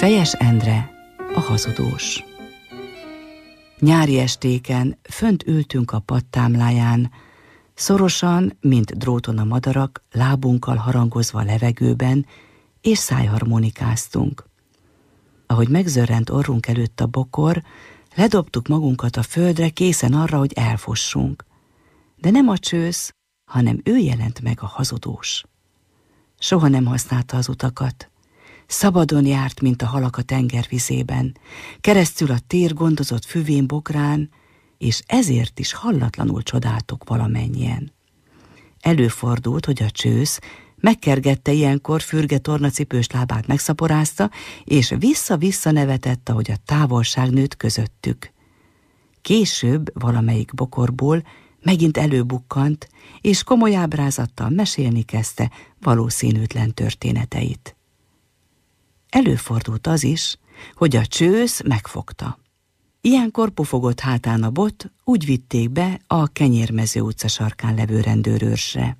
Fejes Endre, a hazudós. Nyári estéken fönt ültünk a pattámláján, szorosan, mint dróton a madarak, lábunkkal harangozva a levegőben, és szájharmonikáztunk. Ahogy megzörrent orrunk előtt a bokor, ledobtuk magunkat a földre, készen arra, hogy elfossunk. De nem a csősz, hanem ő jelent meg a hazudós. Soha nem használta az utakat, Szabadon járt, mint a halak a tengervizében, keresztül a tér gondozott füvén bokrán, és ezért is hallatlanul csodáltok valamennyien. Előfordult, hogy a csősz megkergette ilyenkor fürge tornacipős lábát megszaporázta, és vissza-vissza nevetett, ahogy a távolság nőtt közöttük. Később valamelyik bokorból megint előbukkant, és komoly ábrázattal mesélni kezdte valószínűtlen történeteit. Előfordult az is, hogy a csősz megfogta. Ilyenkor pufogott hátán a bot, úgy vitték be a Kenyérmező utca sarkán levő rendőrőrsre.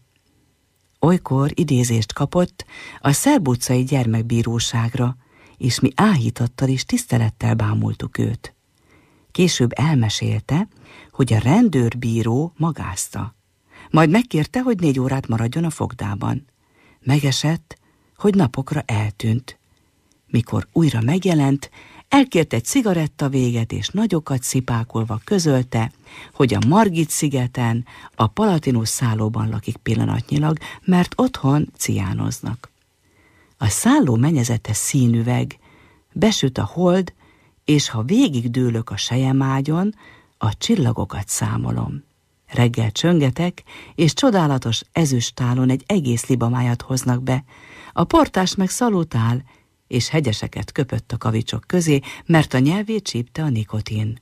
Olykor idézést kapott a Szerb utcai gyermekbíróságra, és mi áhítattal is tisztelettel bámultuk őt. Később elmesélte, hogy a rendőrbíró magázta. Majd megkérte, hogy négy órát maradjon a fogdában. Megesett, hogy napokra eltűnt. Mikor újra megjelent, elkért egy cigaretta véget, és nagyokat szipákolva közölte, hogy a Margit szigeten, a Palatinus szállóban lakik pillanatnyilag, mert otthon ciánoznak. A szálló menyezete színüveg, besüt a hold, és ha végig dőlök a sejemágyon, a csillagokat számolom. Reggel csöngetek, és csodálatos ezüstálon egy egész libamájat hoznak be. A portás meg szalutál, és hegyeseket köpött a kavicsok közé, mert a nyelvét csípte a nikotin.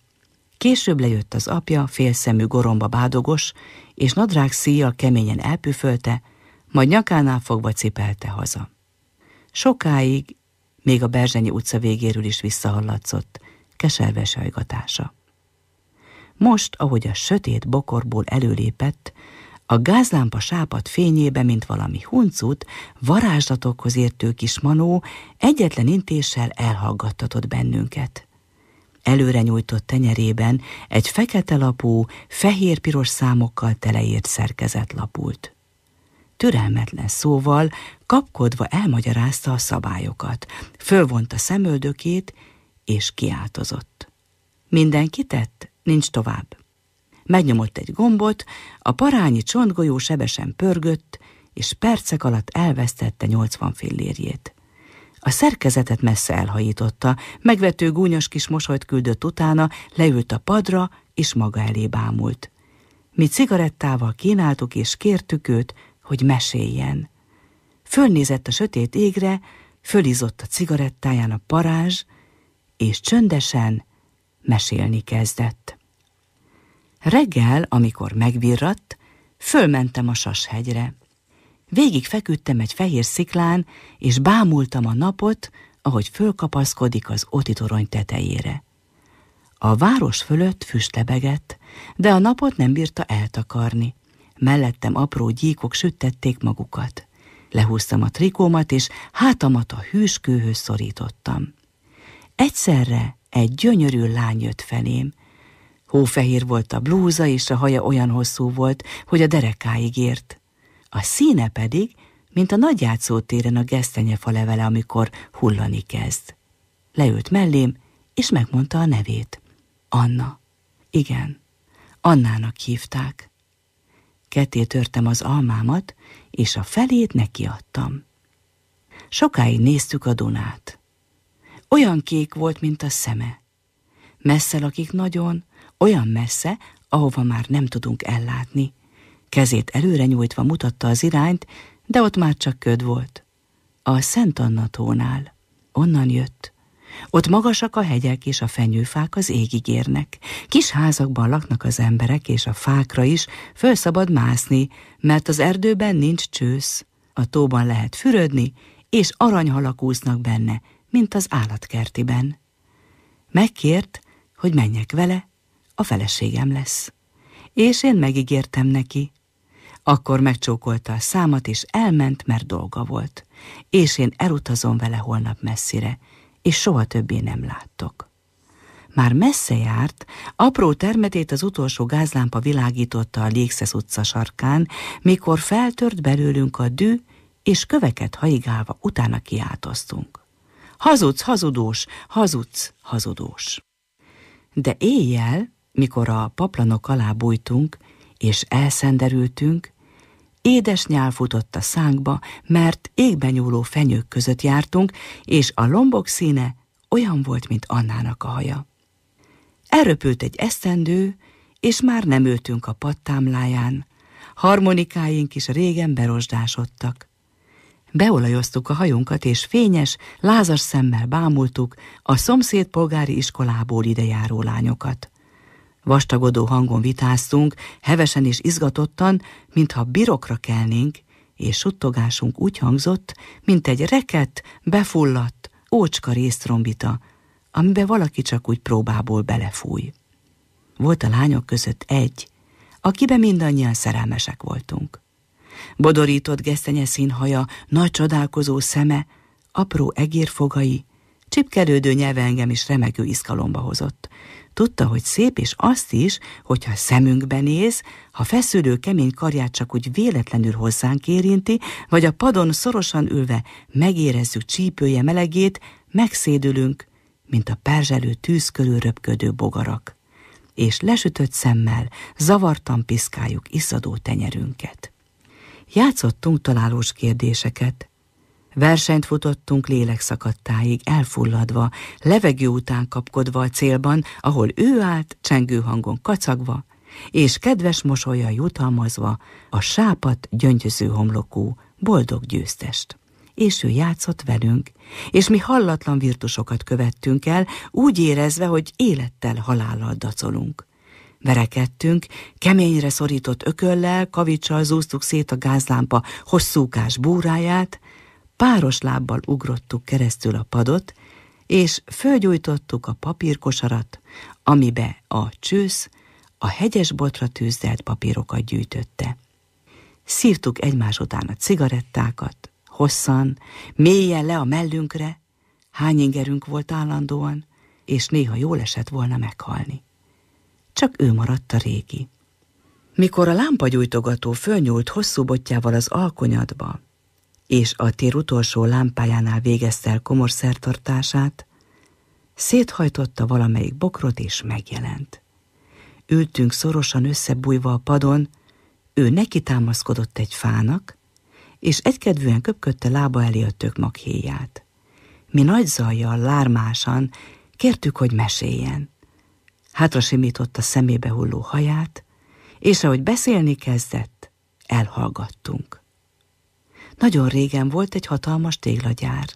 Később lejött az apja, félszemű goromba bádogos, és nadrág szíjjal keményen elpüfölte, majd nyakánál fogva cipelte haza. Sokáig, még a Berzsenyi utca végéről is visszahallatszott, keserves ajgatása. Most, ahogy a sötét bokorból előlépett, a gázlámpa sápat fényébe, mint valami huncut, varázslatokhoz értő kis manó egyetlen intéssel elhallgattatott bennünket. Előre nyújtott tenyerében egy fekete lapú, fehér-piros számokkal teleért szerkezet lapult. Türelmetlen szóval, kapkodva elmagyarázta a szabályokat, a szemöldökét, és kiáltozott. Mindenki tett, nincs tovább megnyomott egy gombot, a parányi csontgolyó sebesen pörgött, és percek alatt elvesztette 80 fillérjét. A szerkezetet messze elhajította, megvető gúnyos kis mosolyt küldött utána, leült a padra, és maga elé bámult. Mi cigarettával kínáltuk és kértük őt, hogy meséljen. Fölnézett a sötét égre, fölizott a cigarettáján a parázs, és csöndesen mesélni kezdett. Reggel, amikor megbirradt, fölmentem a Sashegyre. Végig feküdtem egy fehér sziklán, és bámultam a napot, ahogy fölkapaszkodik az otitorony tetejére. A város fölött füstebegett, de a napot nem bírta eltakarni. Mellettem apró gyíkok sütették magukat. Lehúztam a trikómat, és hátamat a hűskőhöz kőhöz szorítottam. Egyszerre egy gyönyörű lány jött felém, Hófehér volt a blúza, és a haja olyan hosszú volt, hogy a derekáig ért. A színe pedig, mint a nagy játszótéren a gesztenyefa levele, amikor hullani kezd. Leült mellém, és megmondta a nevét. Anna. Igen, Annának hívták. Ketté törtem az almámat, és a felét nekiadtam. Sokáig néztük a Dunát. Olyan kék volt, mint a szeme. Messze lakik nagyon, olyan messze, ahova már nem tudunk ellátni. Kezét előre nyújtva mutatta az irányt, de ott már csak köd volt. A Szent Anna tónál. Onnan jött. Ott magasak a hegyek és a fenyőfák az égig érnek. Kis házakban laknak az emberek, és a fákra is föl szabad mászni, mert az erdőben nincs csősz. A tóban lehet fürödni, és aranyhalak úsznak benne, mint az állatkertiben. Megkért, hogy menjek vele, a feleségem lesz. És én megígértem neki. Akkor megcsókolta a számat, és elment, mert dolga volt. És én elutazom vele holnap messzire, és soha többé nem láttok. Már messze járt, apró termetét az utolsó gázlámpa világította a Lékszesz utca sarkán, mikor feltört belőlünk a dű, és köveket haigálva utána kiáltoztunk. Hazudsz, hazudós, hazudsz, hazudós. De éjjel mikor a paplanok alá bújtunk, és elszenderültünk, édes nyál futott a szánkba, mert égben nyúló fenyők között jártunk, és a lombok színe olyan volt, mint Annának a haja. Elröpült egy esztendő, és már nem ültünk a pattámláján. Harmonikáink is régen berosdásodtak. Beolajoztuk a hajunkat, és fényes, lázas szemmel bámultuk a szomszéd polgári iskolából idejáró lányokat. Vastagodó hangon vitáztunk, hevesen és izgatottan, mintha birokra kelnénk, és suttogásunk úgy hangzott, mint egy rekett, befulladt, ócska résztrombita, amibe valaki csak úgy próbából belefúj. Volt a lányok között egy, akibe mindannyian szerelmesek voltunk. Bodorított gesztenye színhaja, nagy csodálkozó szeme, apró egérfogai, csipkelődő nyelve engem is remegő izgalomba hozott. Tudta, hogy szép, és azt is, hogyha szemünkbe néz, ha feszülő kemény karját csak úgy véletlenül hozzánk érinti, vagy a padon szorosan ülve megérezzük csípője melegét, megszédülünk, mint a perzselő tűz körül röpködő bogarak és lesütött szemmel zavartan piszkáljuk iszadó tenyerünket. Játszottunk találós kérdéseket, Versenyt futottunk lélekszakadtáig, elfulladva, levegő után kapkodva a célban, ahol ő állt, csengő hangon kacagva, és kedves mosolya jutalmazva a sápat gyöngyöző homlokú, boldog győztest. És ő játszott velünk, és mi hallatlan virtusokat követtünk el, úgy érezve, hogy élettel halállal dacolunk. Verekedtünk, keményre szorított ököllel, kavicsal zúztuk szét a gázlámpa hosszúkás búráját, páros lábbal ugrottuk keresztül a padot, és fölgyújtottuk a papírkosarat, amibe a csősz a hegyes botra tűzdelt papírokat gyűjtötte. Szívtuk egymás után a cigarettákat, hosszan, mélyen le a mellünkre, hány ingerünk volt állandóan, és néha jól esett volna meghalni. Csak ő maradt a régi. Mikor a lámpagyújtogató fölnyúlt hosszú botjával az alkonyatba, és a tér utolsó lámpájánál végezte el komor szertartását, széthajtotta valamelyik bokrot és megjelent. Ültünk szorosan összebújva a padon, ő neki támaszkodott egy fának, és egykedvűen köpködte lába elé a tök maghéját. Mi nagy zajjal, lármásan kértük, hogy meséljen. Hátra simította szemébe hulló haját, és ahogy beszélni kezdett, elhallgattunk. Nagyon régen volt egy hatalmas téglagyár.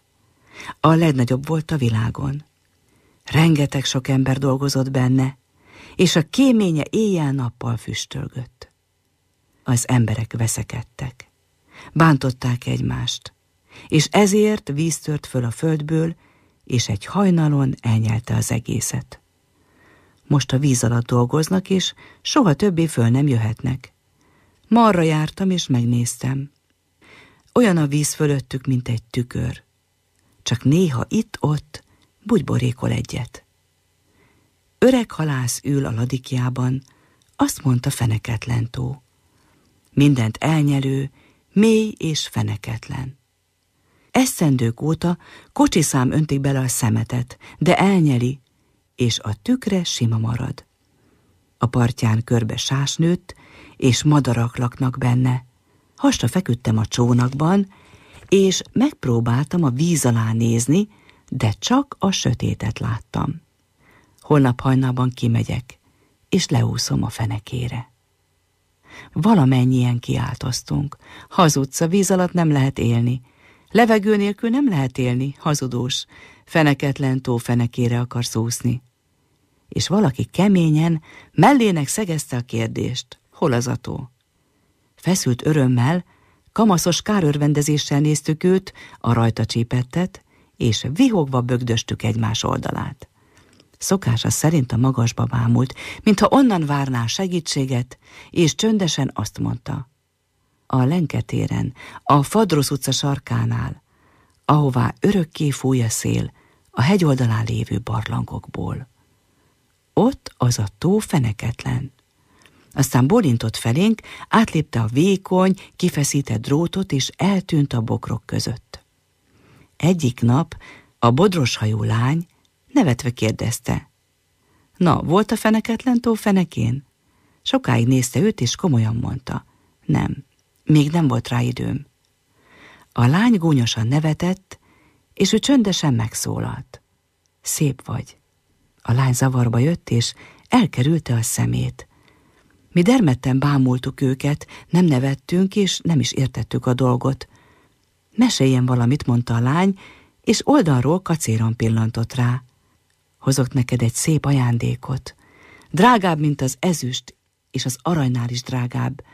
A legnagyobb volt a világon. Rengeteg sok ember dolgozott benne, és a kéménye éjjel-nappal füstölgött. Az emberek veszekedtek. Bántották egymást, és ezért víz tört föl a földből, és egy hajnalon elnyelte az egészet. Most a víz alatt dolgoznak, és soha többé föl nem jöhetnek. Marra jártam, és megnéztem. Olyan a víz fölöttük, mint egy tükör. Csak néha itt-ott bugyborékol egyet. Öreg halász ül a ladikjában, azt mondta feneketlen tó. Mindent elnyelő, mély és feneketlen. Eszendők óta kocsiszám öntik bele a szemetet, de elnyeli, és a tükre sima marad. A partján körbe sás nőtt, és madarak laknak benne hasra feküdtem a csónakban, és megpróbáltam a víz alá nézni, de csak a sötétet láttam. Holnap hajnalban kimegyek, és leúszom a fenekére. Valamennyien kiáltoztunk. Hazudsz, a víz alatt nem lehet élni. Levegő nélkül nem lehet élni, hazudós. Feneketlen tó fenekére akarsz úszni. És valaki keményen mellének szegezte a kérdést. Hol az a tó? Feszült örömmel, kamaszos kárörvendezéssel néztük őt, a rajta csípettet, és vihogva bögdöstük egymás oldalát. Szokása szerint a magasba bámult, mintha onnan várná segítséget, és csöndesen azt mondta. A lenketéren, a Fadrosz utca sarkánál, ahová örökké fúj a szél, a hegyoldalán lévő barlangokból. Ott az a tó feneketlen. Aztán bolintott felénk, átlépte a vékony, kifeszített drótot, és eltűnt a bokrok között. Egyik nap a bodros hajú lány nevetve kérdezte. Na, volt a feneketlen tó fenekén? Sokáig nézte őt, és komolyan mondta. Nem, még nem volt rá időm. A lány gúnyosan nevetett, és ő csöndesen megszólalt. Szép vagy. A lány zavarba jött, és elkerülte a szemét. Mi dermedten bámultuk őket, nem nevettünk és nem is értettük a dolgot. Meséljen valamit, mondta a lány, és oldalról kacéran pillantott rá. Hozok neked egy szép ajándékot. Drágább, mint az ezüst, és az aranynál is drágább,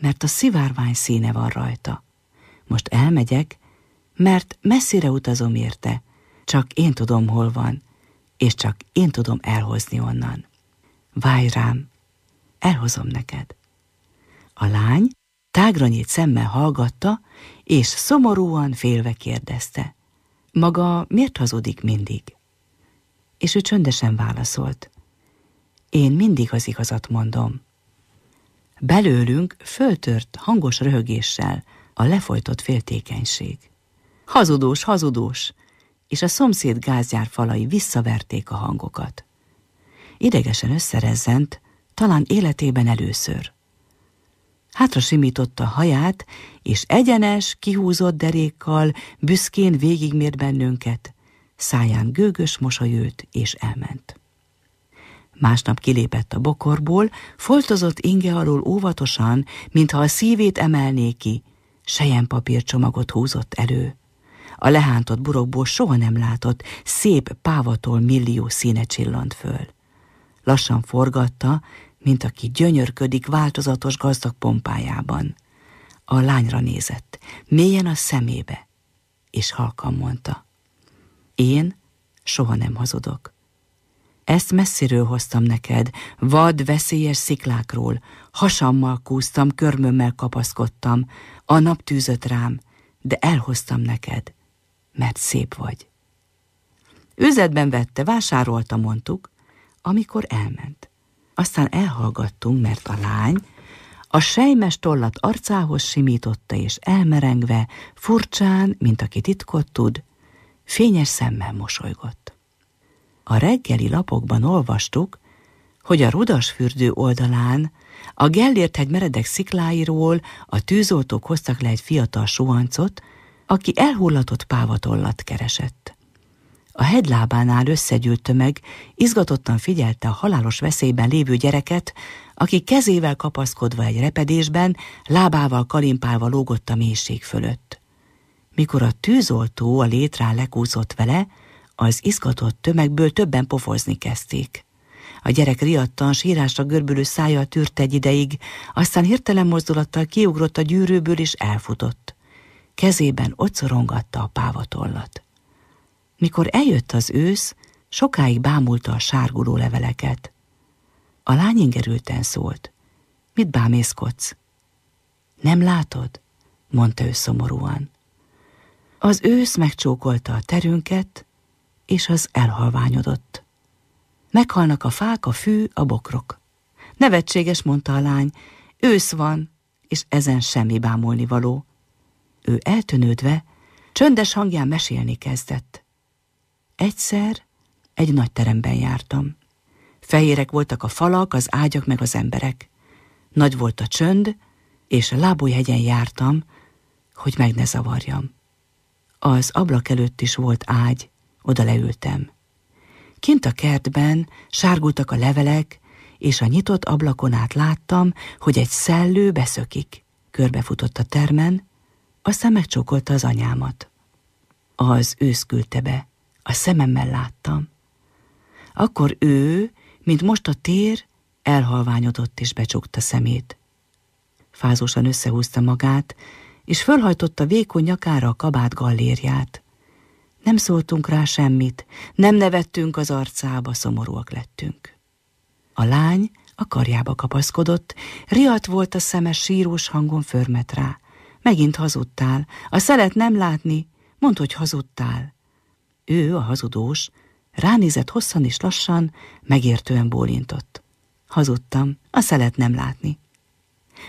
mert a szivárvány színe van rajta. Most elmegyek, mert messzire utazom érte, csak én tudom, hol van, és csak én tudom elhozni onnan. Várj rám, elhozom neked. A lány tágra szemmel hallgatta, és szomorúan félve kérdezte. Maga miért hazudik mindig? És ő csöndesen válaszolt. Én mindig az igazat mondom. Belőlünk föltört hangos röhögéssel a lefolytott féltékenység. Hazudós, hazudós! És a szomszéd gázjár falai visszaverték a hangokat. Idegesen összerezzent, talán életében először. Hátra simította haját, és egyenes, kihúzott derékkal büszkén végigmért bennünket, száján gőgös mosolyült, és elment. Másnap kilépett a bokorból, foltozott inge alól óvatosan, mintha a szívét emelné ki, papírcsomagot húzott elő. A lehántott burokból soha nem látott, szép pávatól millió színe csillant föl. Lassan forgatta, mint aki gyönyörködik változatos gazdag pompájában. A lányra nézett, mélyen a szemébe, és halkan mondta. Én soha nem hazudok. Ezt messziről hoztam neked, vad, veszélyes sziklákról, hasammal kúztam, körmömmel kapaszkodtam, a nap tűzött rám, de elhoztam neked, mert szép vagy. Üzetben vette, vásárolta, mondtuk, amikor elment. Aztán elhallgattunk, mert a lány a sejmes tollat arcához simította, és elmerengve, furcsán, mint aki titkot tud, fényes szemmel mosolygott. A reggeli lapokban olvastuk, hogy a rudasfürdő oldalán a gellért egy meredek szikláiról a tűzoltók hoztak le egy fiatal suhancot, aki elhullatott pávatollat keresett. A hegylábánál összegyűlt tömeg izgatottan figyelte a halálos veszélyben lévő gyereket, aki kezével kapaszkodva egy repedésben, lábával kalimpálva lógott a mélység fölött. Mikor a tűzoltó a létrán lekúszott vele, az izgatott tömegből többen pofozni kezdték. A gyerek riadtan, sírásra görbülő szája tűrt egy ideig, aztán hirtelen mozdulattal kiugrott a gyűrűből és elfutott. Kezében ott szorongatta a pávatollat. Mikor eljött az ősz, sokáig bámulta a sárguló leveleket. A lány ingerülten szólt. Mit bámészkodsz? Nem látod? mondta ő szomorúan. Az ősz megcsókolta a terünket, és az elhalványodott. Meghalnak a fák, a fű, a bokrok. Nevetséges, mondta a lány, ősz van, és ezen semmi bámulni való. Ő eltönődve, csöndes hangján mesélni kezdett. Egyszer egy nagy teremben jártam. Fehérek voltak a falak, az ágyak meg az emberek. Nagy volt a csönd, és a lábújhegyen jártam, hogy meg ne zavarjam. Az ablak előtt is volt ágy, oda leültem. Kint a kertben sárgultak a levelek, és a nyitott ablakon át láttam, hogy egy szellő beszökik. Körbefutott a termen, aztán megcsókolta az anyámat. Az ősz küldte be. A szememmel láttam. Akkor ő, mint most a tér, elhalványodott és becsukta szemét. Fázósan összehúzta magát, és fölhajtotta vékony nyakára a kabát gallérját. Nem szóltunk rá semmit, nem nevettünk az arcába, szomorúak lettünk. A lány a karjába kapaszkodott, riadt volt a szeme, sírós hangon förmet rá. Megint hazudtál, a szelet nem látni, mondd, hogy hazudtál ő, a hazudós, ránézett hosszan és lassan, megértően bólintott. Hazudtam, a szelet nem látni.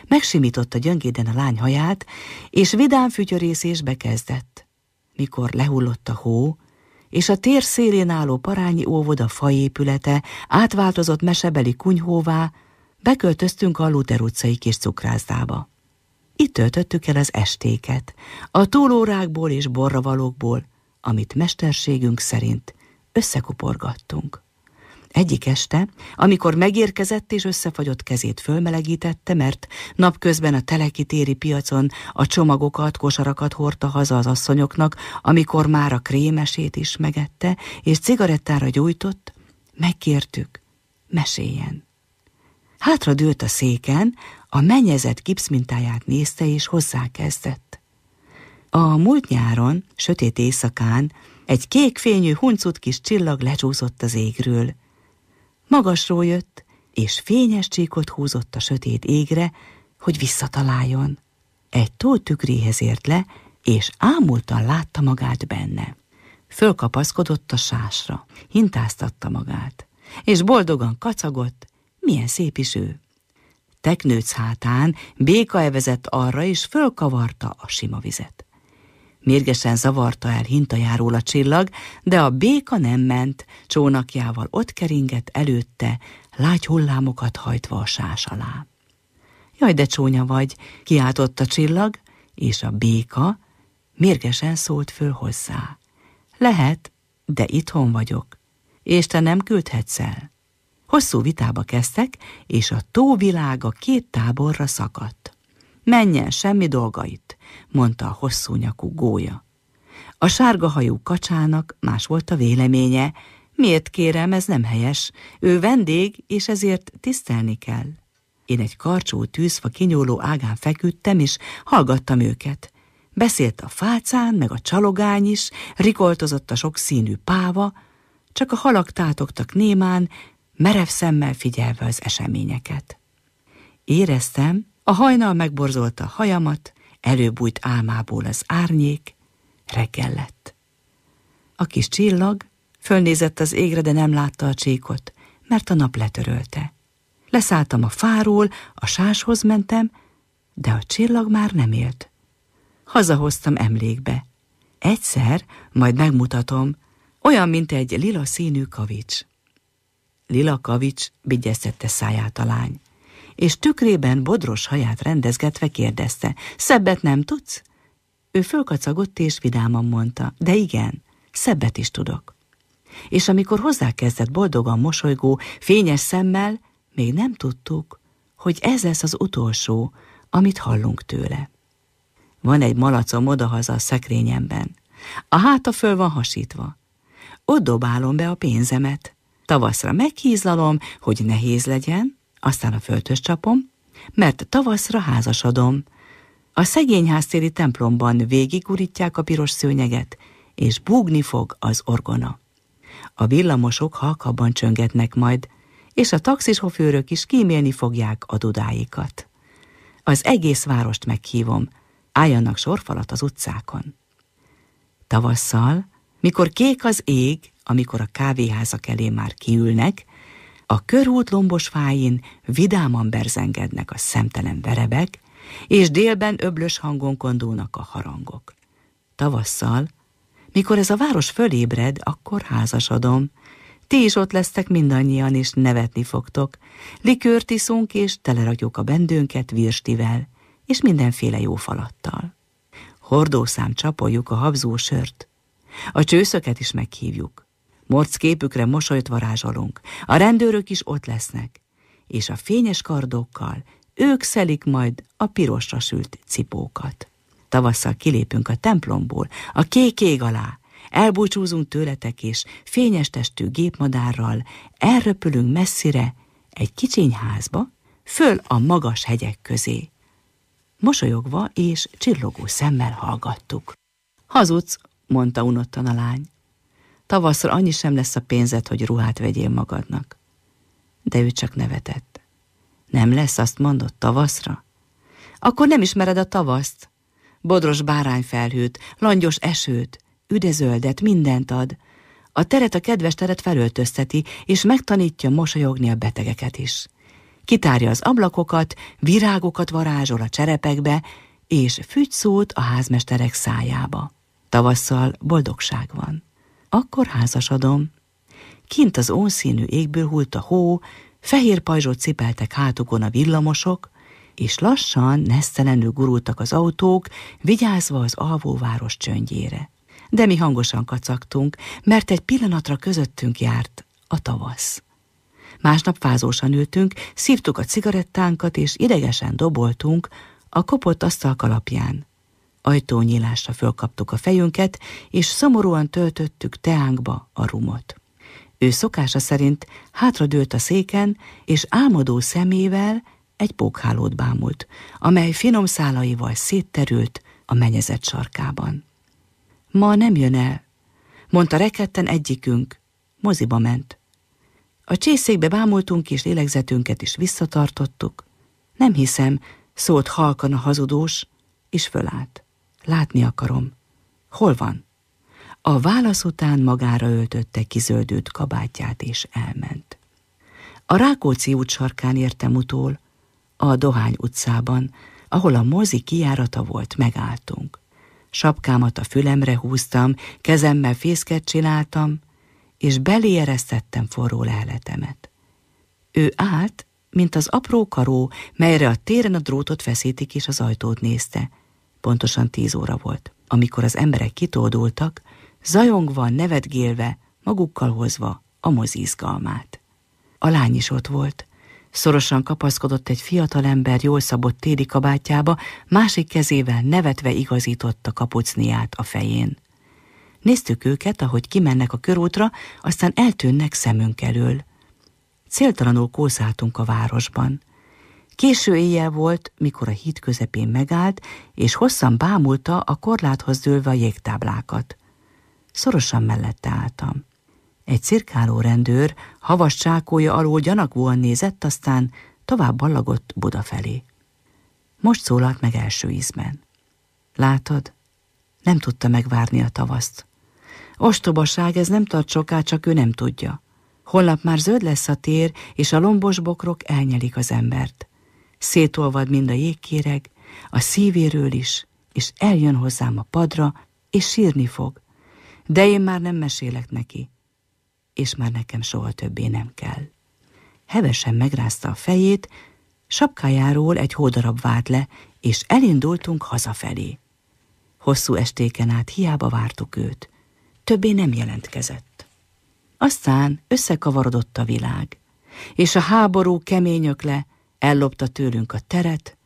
Megsimította gyöngéden a lány haját, és vidám fütyörészésbe kezdett. Mikor lehullott a hó, és a tér szélén álló parányi óvoda faépülete átváltozott mesebeli kunyhóvá, beköltöztünk a Luther utcai kis cukrászdába. Itt töltöttük el az estéket, a túlórákból és borravalókból amit mesterségünk szerint összekuporgattunk. Egyik este, amikor megérkezett és összefagyott kezét fölmelegítette, mert napközben a teleki téri piacon a csomagokat, kosarakat hordta haza az asszonyoknak, amikor már a krémesét is megette, és cigarettára gyújtott, megkértük, meséljen. Hátra dőlt a széken, a gipsz gipszmintáját nézte és hozzákezdett. A múlt nyáron, sötét éjszakán, egy kékfényű huncut kis csillag lecsúszott az égről. Magasról jött, és fényes csíkot húzott a sötét égre, hogy visszataláljon. Egy tükréhez ért le, és ámultan látta magát benne. Fölkapaszkodott a sásra, hintáztatta magát, és boldogan kacagott, milyen szép is ő. Teknőc hátán béka evezett arra, és fölkavarta a sima vizet. Mérgesen zavarta el hintajáról a csillag, de a béka nem ment, csónakjával ott keringett előtte, lágy hullámokat hajtva a sás alá. Jaj, de csónya vagy, kiáltott a csillag, és a béka mérgesen szólt föl hozzá. Lehet, de itthon vagyok, és te nem küldhetsz el. Hosszú vitába kezdtek, és a tóvilága két táborra szakadt. Menjen, semmi dolgait, mondta a hosszú nyakú gólya. A sárga hajú kacsának más volt a véleménye. Miért kérem, ez nem helyes. Ő vendég, és ezért tisztelni kell. Én egy karcsú tűzfa kinyúló ágán feküdtem, és hallgattam őket. Beszélt a fácán, meg a csalogány is, rikoltozott a sok színű páva, csak a halak tátogtak némán, merev szemmel figyelve az eseményeket. Éreztem, a hajnal megborzolta hajamat, előbújt álmából az árnyék, reggel lett. A kis csillag fölnézett az égre, de nem látta a csíkot, mert a nap letörölte. Leszálltam a fáról, a sáshoz mentem, de a csillag már nem élt. Hazahoztam emlékbe. Egyszer, majd megmutatom, olyan, mint egy lila színű kavics. Lila kavics bigyeztette száját a lány és tükrében bodros haját rendezgetve kérdezte, szebbet nem tudsz? Ő fölkacagott és vidáman mondta, de igen, szebbet is tudok. És amikor hozzákezdett boldogan mosolygó, fényes szemmel, még nem tudtuk, hogy ez lesz az utolsó, amit hallunk tőle. Van egy malacom odahaza a szekrényemben. A háta föl van hasítva. Ott dobálom be a pénzemet. Tavaszra meghízlalom, hogy nehéz legyen, aztán a föltös csapom, mert tavaszra házasodom. A szegény háztéri templomban végigurítják a piros szőnyeget, és búgni fog az orgona. A villamosok halkabban csöngetnek majd, és a taxisofőrök is kímélni fogják a dudáikat. Az egész várost meghívom, álljanak sorfalat az utcákon. Tavasszal, mikor kék az ég, amikor a kávéházak elé már kiülnek, a körút lombos fáin vidáman berzengednek a szemtelen verebek, és délben öblös hangon kondulnak a harangok. Tavasszal, mikor ez a város fölébred, akkor házasodom. Ti is ott lesztek mindannyian, és nevetni fogtok. Likőrt iszunk, és telerakjuk a bendőnket virstivel, és mindenféle jó falattal. Hordószám csapoljuk a habzó sört. A csőszöket is meghívjuk. Morc képükre mosolyt varázsolunk, a rendőrök is ott lesznek, és a fényes kardokkal ők szelik majd a pirosra sült cipókat. Tavasszal kilépünk a templomból, a kék ég alá, elbúcsúzunk tőletek, és fényes testű gépmadárral elröpülünk messzire egy kicsiny házba, föl a magas hegyek közé. Mosolyogva és csillogó szemmel hallgattuk. Hazudsz, mondta unottan a lány tavaszra annyi sem lesz a pénzed, hogy ruhát vegyél magadnak. De ő csak nevetett. Nem lesz, azt mondott, tavaszra? Akkor nem ismered a tavaszt. Bodros bárányfelhőt, langyos esőt, üdezöldet, mindent ad. A teret a kedves teret felöltözteti, és megtanítja mosolyogni a betegeket is. Kitárja az ablakokat, virágokat varázsol a cserepekbe, és fügy szót a házmesterek szájába. Tavasszal boldogság van akkor házasodom. Kint az ónszínű égből hult a hó, fehér pajzsot cipeltek hátukon a villamosok, és lassan, nesztelenül gurultak az autók, vigyázva az alvóváros csöndjére. De mi hangosan kacagtunk, mert egy pillanatra közöttünk járt a tavasz. Másnap fázósan ültünk, szívtuk a cigarettánkat, és idegesen doboltunk a kopott asztal kalapján. Ajtónyílásra fölkaptuk a fejünket, és szomorúan töltöttük teánkba a rumot. Ő szokása szerint hátradőlt a széken, és álmodó szemével egy pókhálót bámult, amely finom szálaival szétterült a menyezet sarkában. Ma nem jön el, mondta rekedten egyikünk, moziba ment. A csészékbe bámultunk, és lélegzetünket is visszatartottuk. Nem hiszem, szólt halkan a hazudós, és fölállt. Látni akarom. Hol van? A válasz után magára öltötte kizöldült kabátját, és elment. A Rákóczi út sarkán értem utól, a Dohány utcában, ahol a mozi kiárata volt, megálltunk. Sapkámat a fülemre húztam, kezemmel fészket csináltam, és beléjereztettem forró leheletemet. Ő állt, mint az apró karó, melyre a téren a drótot feszítik, és az ajtót nézte – pontosan tíz óra volt. Amikor az emberek kitódultak, zajongva, nevetgélve, magukkal hozva a mozi izgalmát. A lány is ott volt. Szorosan kapaszkodott egy ember jól szabott téli kabátjába, másik kezével nevetve igazította kapucniát a fején. Néztük őket, ahogy kimennek a körútra, aztán eltűnnek szemünk elől. Céltalanul kószáltunk a városban. Késő éjjel volt, mikor a híd közepén megállt, és hosszan bámulta a korláthoz dőlve a jégtáblákat. Szorosan mellette álltam. Egy cirkáló rendőr havas csákója alól gyanakvóan nézett, aztán tovább ballagott Buda felé. Most szólalt meg első ízben. Látod, nem tudta megvárni a tavaszt. Ostobaság, ez nem tart soká, csak ő nem tudja. Holnap már zöld lesz a tér, és a lombos bokrok elnyelik az embert. Szétolvad mind a jégkéreg, a szívéről is, és eljön hozzám a padra, és sírni fog. De én már nem mesélek neki, és már nekem soha többé nem kell. Hevesen megrázta a fejét, sapkájáról egy hódarab vált le, és elindultunk hazafelé. Hosszú estéken át hiába vártuk őt. Többé nem jelentkezett. Aztán összekavarodott a világ, és a háború kemény ökle ellopta tőlünk a teret,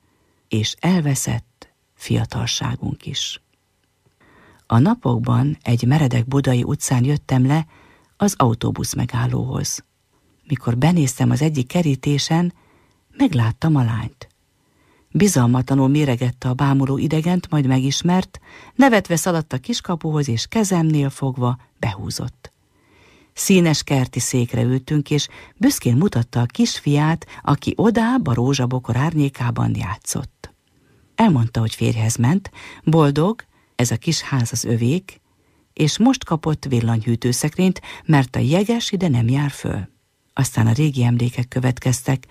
és elveszett fiatalságunk is. A napokban egy meredek budai utcán jöttem le az autóbusz megállóhoz. Mikor benéztem az egyik kerítésen, megláttam a lányt. Bizalmatlanul méregette a bámuló idegent, majd megismert, nevetve szaladt a kiskapuhoz, és kezemnél fogva behúzott. Színes kerti székre ültünk, és büszkén mutatta a kisfiát, aki odább a rózsabokor árnyékában játszott. Elmondta, hogy férjhez ment, boldog, ez a kis ház az övék, és most kapott villanyhűtőszekrényt, mert a jeges ide nem jár föl. Aztán a régi emlékek következtek,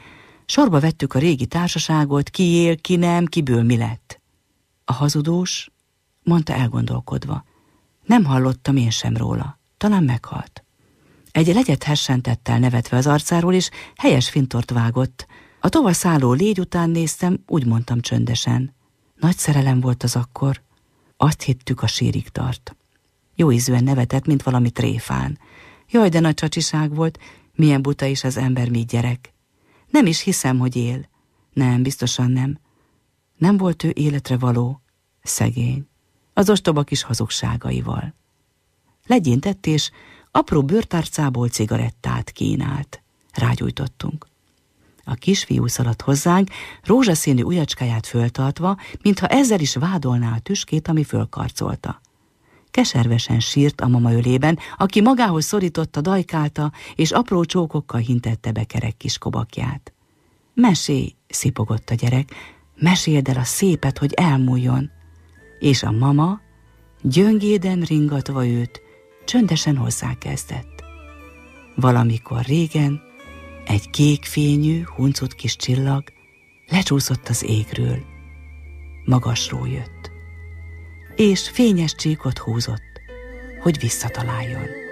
sorba vettük a régi társaságot, ki él, ki nem, kiből mi lett. A hazudós, mondta elgondolkodva, nem hallottam én sem róla, talán meghalt. Egy legyet hessentettel nevetve az arcáról, és helyes fintort vágott. A tova szálló légy után néztem, úgy mondtam csöndesen. Nagy szerelem volt az akkor. Azt hittük a sírig tart. Jó ízűen nevetett, mint valami tréfán. Jaj, de nagy csacsiság volt, milyen buta is az ember, mi gyerek. Nem is hiszem, hogy él. Nem, biztosan nem. Nem volt ő életre való, szegény, az ostoba kis hazugságaival. Legyintett, és Apró bőrtárcából cigarettát kínált. Rágyújtottunk. A kisfiú szaladt hozzánk, rózsaszínű ujacskáját föltartva, mintha ezzel is vádolná a tüskét, ami fölkarcolta. Keservesen sírt a mama ölében, aki magához szorította, dajkálta, és apró csókokkal hintette be kerek kis kobakját. Mesélj, szipogott a gyerek, meséld el a szépet, hogy elmúljon. És a mama, gyöngéden ringatva őt, csöndesen hozzákezdett. Valamikor régen egy kékfényű, huncut kis csillag lecsúszott az égről. Magasról jött, és fényes csíkot húzott, hogy visszataláljon.